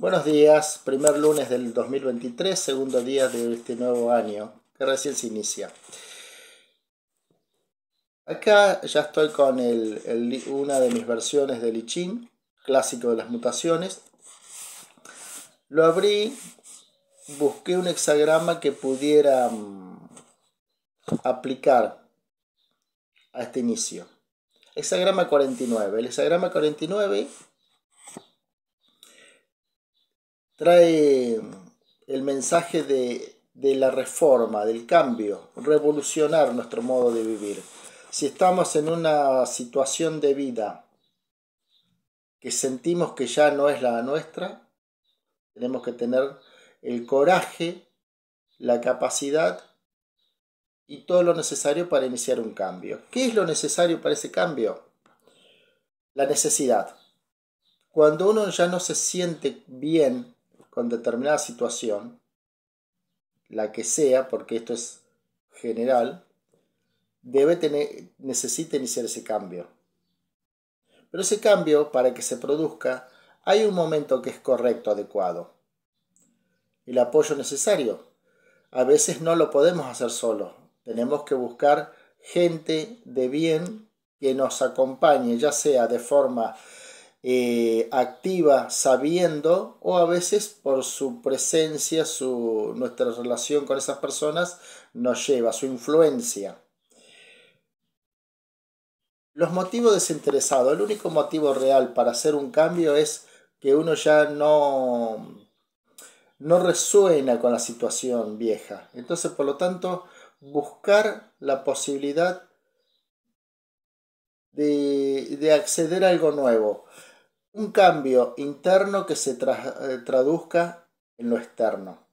Buenos días, primer lunes del 2023, segundo día de este nuevo año que recién se inicia. Acá ya estoy con una de mis versiones de lichín clásico de las mutaciones. Lo abrí, busqué un hexagrama que pudiera mm, aplicar a este inicio. Hexagrama 49. El hexagrama 49 trae el mensaje de, de la reforma, del cambio, revolucionar nuestro modo de vivir. Si estamos en una situación de vida que sentimos que ya no es la nuestra, tenemos que tener el coraje, la capacidad y todo lo necesario para iniciar un cambio. ¿Qué es lo necesario para ese cambio? La necesidad. Cuando uno ya no se siente bien determinada situación, la que sea, porque esto es general, debe tener, necesita iniciar ese cambio. Pero ese cambio, para que se produzca, hay un momento que es correcto, adecuado. El apoyo necesario. A veces no lo podemos hacer solo. Tenemos que buscar gente de bien que nos acompañe, ya sea de forma eh, activa sabiendo o a veces por su presencia, su, nuestra relación con esas personas nos lleva, su influencia. Los motivos desinteresados, el único motivo real para hacer un cambio es que uno ya no, no resuena con la situación vieja. Entonces, por lo tanto, buscar la posibilidad de, de acceder a algo nuevo un cambio interno que se eh, traduzca en lo externo.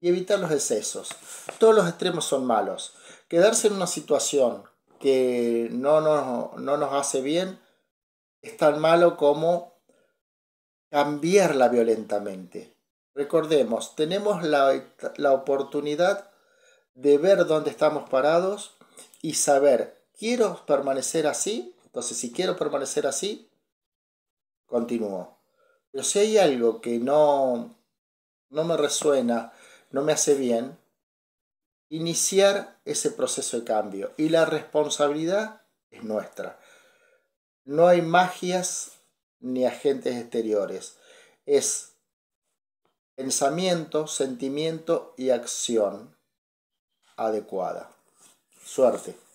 Y evitar los excesos. Todos los extremos son malos. Quedarse en una situación que no nos, hace bien es tan malo como cambiarla violentamente. Recordemos, tenemos la, la oportunidad de ver dónde estamos parados y saber, quiero permanecer así, entonces si quiero permanecer así, continuó. Pero si hay algo que no, no me resuena, no me hace bien, iniciar ese proceso de cambio. Y la responsabilidad es nuestra. No hay magias ni agentes exteriores. Es pensamiento, sentimiento y acción adecuada. Suerte.